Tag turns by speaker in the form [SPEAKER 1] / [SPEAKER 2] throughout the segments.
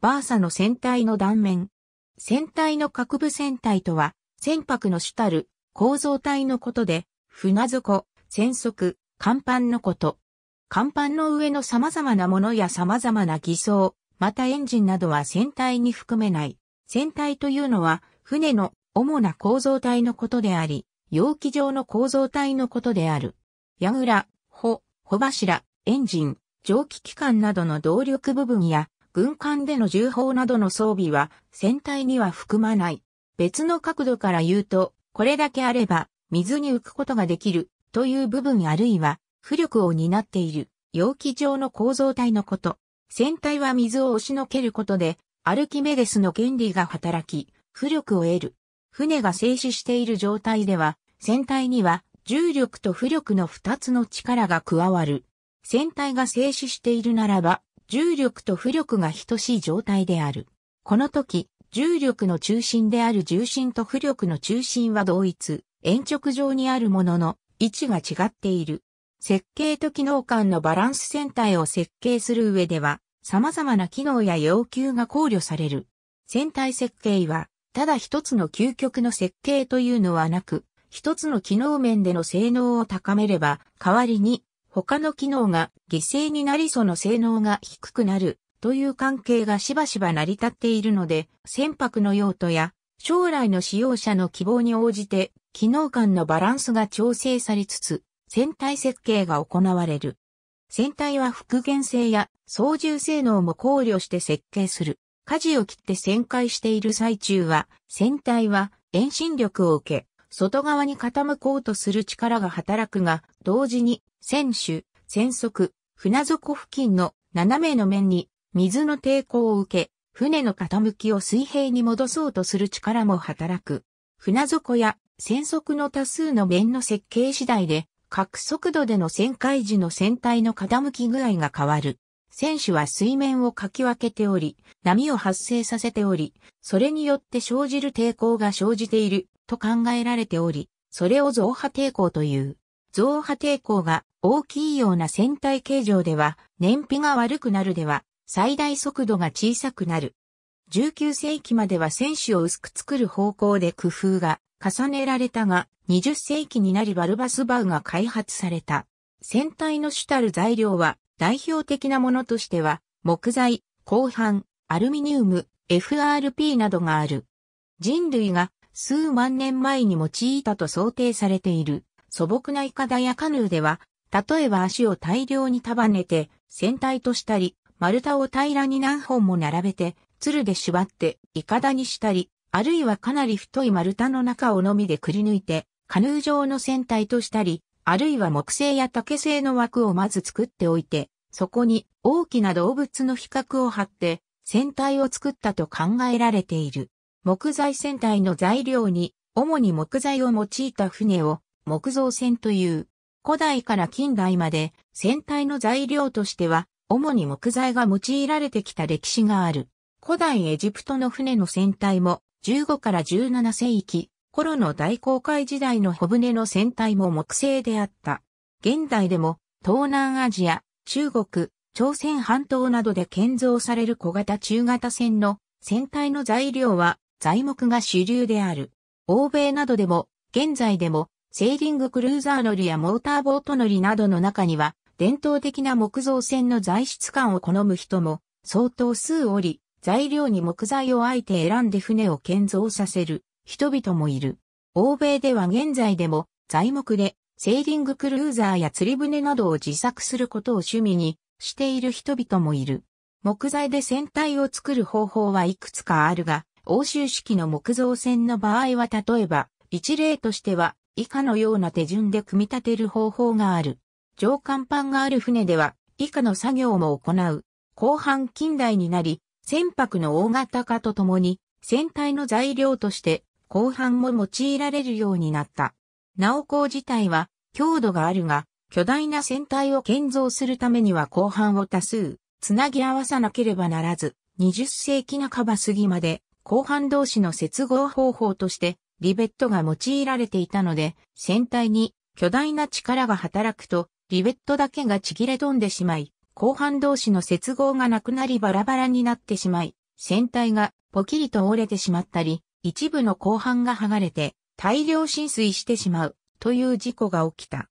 [SPEAKER 1] バーサの船体の断面。船体の各部船体とは、船舶の主たる構造体のことで、船底、船足、甲板のこと。甲板の上の様々なものや様々な偽装、またエンジンなどは船体に含めない。船体というのは、船の主な構造体のことであり、容器上の構造体のことである。矢倉、帆、帆柱、エンジン、蒸気機関などの動力部分や、軍艦での銃砲などの装備は船体には含まない。別の角度から言うと、これだけあれば水に浮くことができるという部分あるいは浮力を担っている容器状の構造体のこと。船体は水を押しのけることでアルキメデスの原理が働き、浮力を得る。船が静止している状態では、船体には重力と浮力の二つの力が加わる。船体が静止しているならば、重力と浮力が等しい状態である。この時、重力の中心である重心と浮力の中心は同一、延直上にあるものの位置が違っている。設計と機能間のバランス線体を設計する上では、様々な機能や要求が考慮される。線体設計は、ただ一つの究極の設計というのはなく、一つの機能面での性能を高めれば、代わりに他の機能が犠牲になりその性能が低くなるという関係がしばしば成り立っているので、船舶の用途や将来の使用者の希望に応じて機能間のバランスが調整されつつ、船体設計が行われる。船体は復元性や操縦性能も考慮して設計する。舵を切って旋回している最中は、船体は遠心力を受け、外側に傾こうとする力が働くが、同時に、船首、船側、船底付近の斜めの面に水の抵抗を受け、船の傾きを水平に戻そうとする力も働く。船底や船側の多数の面の設計次第で、各速度での旋回時の船体の傾き具合が変わる。船首は水面をかき分けており、波を発生させており、それによって生じる抵抗が生じていると考えられており、それを増波抵抗という。増波抵抗が大きいような船体形状では、燃費が悪くなるでは、最大速度が小さくなる。19世紀までは船首を薄く作る方向で工夫が重ねられたが、20世紀になりバルバスバウが開発された。船体の主たる材料は代表的なものとしては、木材、鋼板、アルミニウム、FRP などがある。人類が数万年前に用いたと想定されている素朴なイカダやカヌーでは、例えば足を大量に束ねて船体としたり、丸太を平らに何本も並べて、鶴で縛ってイカダにしたり、あるいはかなり太い丸太の中をのみでくり抜いて、カヌー状の船体としたり、あるいは木製や竹製の枠をまず作っておいて、そこに大きな動物の比較を貼って、船体を作ったと考えられている。木材船体の材料に、主に木材を用いた船を木造船という。古代から近代まで船体の材料としては、主に木材が用いられてきた歴史がある。古代エジプトの船の船体も15から17世紀頃の大航海時代の小舟の船体も木製であった。現代でも東南アジア、中国、朝鮮半島などで建造される小型中型船の船体の材料は材木が主流である。欧米などでも、現在でも、セーリングクルーザー乗りやモーターボート乗りなどの中には、伝統的な木造船の材質感を好む人も、相当数おり、材料に木材をあえて選んで船を建造させる人々もいる。欧米では現在でも材木でセーリングクルーザーや釣り船などを自作することを趣味にしている人々もいる。木材で船体を作る方法はいくつかあるが、欧州式の木造船の場合は例えば、一例としては、以下のような手順で組み立てる方法がある。上甲板がある船では、以下の作業も行う。後半近代になり、船舶の大型化とともに、船体の材料として、後半も用いられるようになった。なお港自体は、強度があるが、巨大な船体を建造するためには後半を多数、つなぎ合わさなければならず、20世紀半ば過ぎまで、後半同士の接合方法としてリベットが用いられていたので、船体に巨大な力が働くと、リベットだけがちぎれ飛んでしまい、後半同士の接合がなくなりバラバラになってしまい、船体がポキリと折れてしまったり、一部の後半が剥がれて大量浸水してしまうという事故が起きた。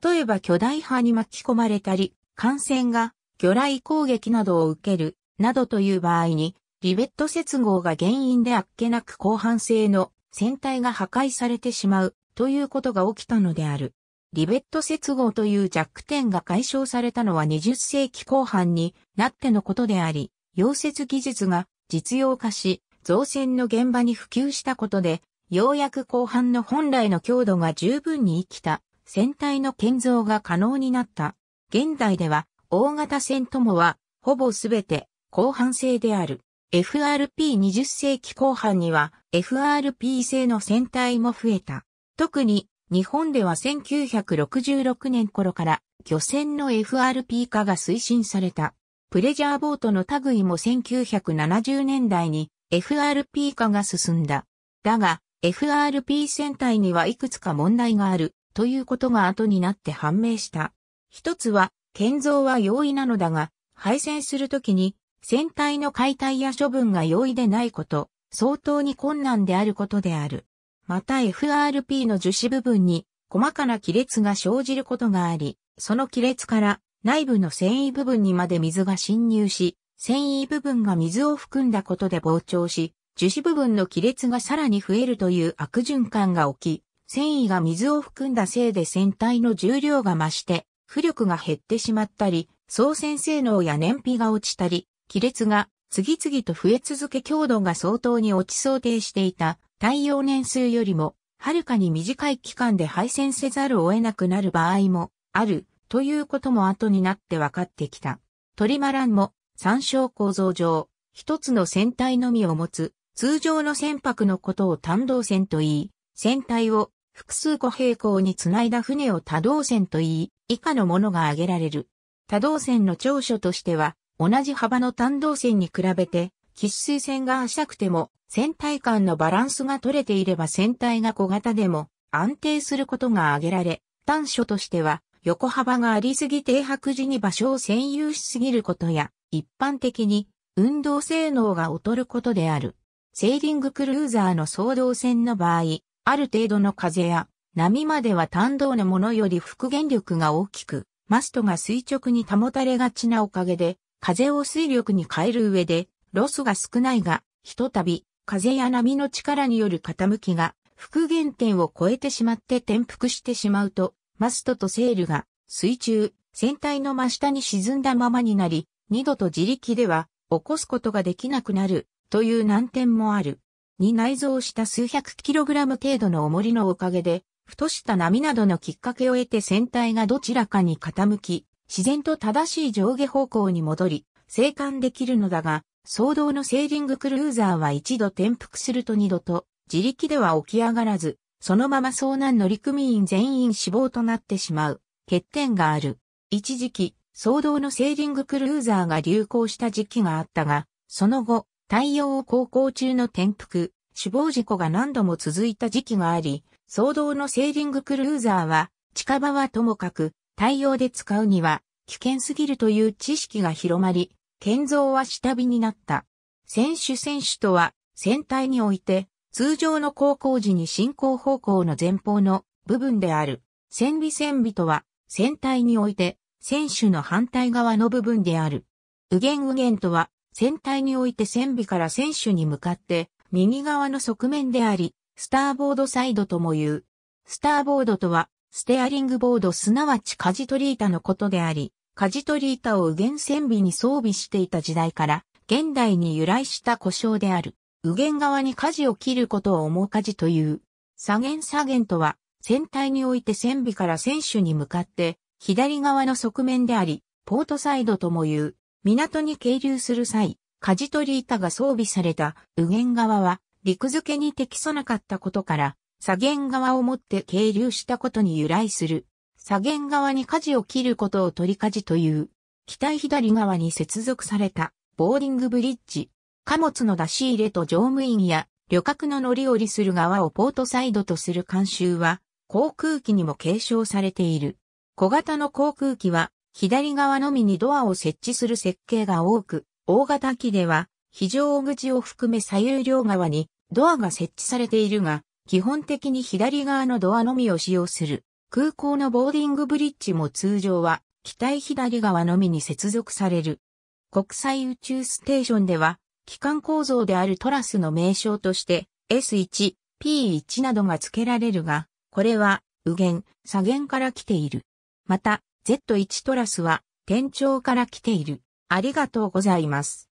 [SPEAKER 1] 例えば巨大波に巻き込まれたり、艦船が魚雷攻撃などを受けるなどという場合に、リベット接合が原因であっけなく後半性の船体が破壊されてしまうということが起きたのである。リベット接合という弱点が解消されたのは20世紀後半になってのことであり、溶接技術が実用化し、造船の現場に普及したことで、ようやく後半の本来の強度が十分に生きた船体の建造が可能になった。現代では大型船ともはほぼすべて後半性である。FRP20 世紀後半には FRP 製の船体も増えた。特に日本では1966年頃から漁船の FRP 化が推進された。プレジャーボートの類も1970年代に FRP 化が進んだ。だが FRP 船体にはいくつか問題があるということが後になって判明した。一つは建造は容易なのだが配線するときに船体の解体や処分が容易でないこと、相当に困難であることである。また FRP の樹脂部分に細かな亀裂が生じることがあり、その亀裂から内部の繊維部分にまで水が侵入し、繊維部分が水を含んだことで膨張し、樹脂部分の亀裂がさらに増えるという悪循環が起き、繊維が水を含んだせいで船体の重量が増して、浮力が減ってしまったり、操船性能や燃費が落ちたり、亀裂が次々と増え続け強度が相当に落ち想定していた耐用年数よりも、はるかに短い期間で配線せざるを得なくなる場合もあるということも後になって分かってきた。トリマランも参照構造上、一つの船体のみを持つ通常の船舶のことを単動船と言い、船体を複数個平行につないだ船を多動船と言い、以下のものが挙げられる。多動船の長所としては、同じ幅の単動線に比べて、喫水線が浅くても、船体間のバランスが取れていれば船体が小型でも安定することが挙げられ、短所としては、横幅がありすぎ停泊時に場所を占有しすぎることや、一般的に運動性能が劣ることである。セーリングクルーザーの総動線の場合、ある程度の風や波までは単動のものより復元力が大きく、マストが垂直に保たれがちなおかげで、風を水力に変える上で、ロスが少ないが、ひとたび、風や波の力による傾きが、復元点を超えてしまって転覆してしまうと、マストとセールが、水中、船体の真下に沈んだままになり、二度と自力では、起こすことができなくなる、という難点もある。に内蔵した数百キログラム程度の重りのおかげで、ふとした波などのきっかけを得て船体がどちらかに傾き、自然と正しい上下方向に戻り、生還できるのだが、騒動のセーリングクルーザーは一度転覆すると二度と、自力では起き上がらず、そのまま遭難乗組員全員死亡となってしまう、欠点がある。一時期、騒動のセーリングクルーザーが流行した時期があったが、その後、太陽を航行中の転覆、死亡事故が何度も続いた時期があり、騒動のセーリングクルーザーは、近場はともかく、対応で使うには危険すぎるという知識が広まり、建造は下火になった。選手選手とは、船体において、通常の航行時に進行方向の前方の部分である。船尾船尾とは、船体において、船首の反対側の部分である。右舷右舷とは、船体において船尾から船首に向かって、右側の側面であり、スターボードサイドとも言う。スターボードとは、ステアリングボードすなわち舵取り板のことであり、舵取り板を右舷線尾に装備していた時代から、現代に由来した故障である。右舷側に舵を切ることを重舵という。左舷左舷とは、船体において船尾から船首に向かって、左側の側面であり、ポートサイドとも言う。港に係留する際、舵取り板が装備された右舷側は、陸付けに適さなかったことから、左舷側をもって係留したことに由来する。左舷側に舵を切ることを取り舵という。体左側に接続されたボーディングブリッジ。貨物の出し入れと乗務員や旅客の乗り降りする側をポートサイドとする慣習は航空機にも継承されている。小型の航空機は左側のみにドアを設置する設計が多く、大型機では非常口を含め左右両側にドアが設置されているが、基本的に左側のドアのみを使用する。空港のボーディングブリッジも通常は、機体左側のみに接続される。国際宇宙ステーションでは、機関構造であるトラスの名称として S1、P1 などが付けられるが、これは右舷、左舷から来ている。また、Z1 トラスは天頂から来ている。ありがとうございます。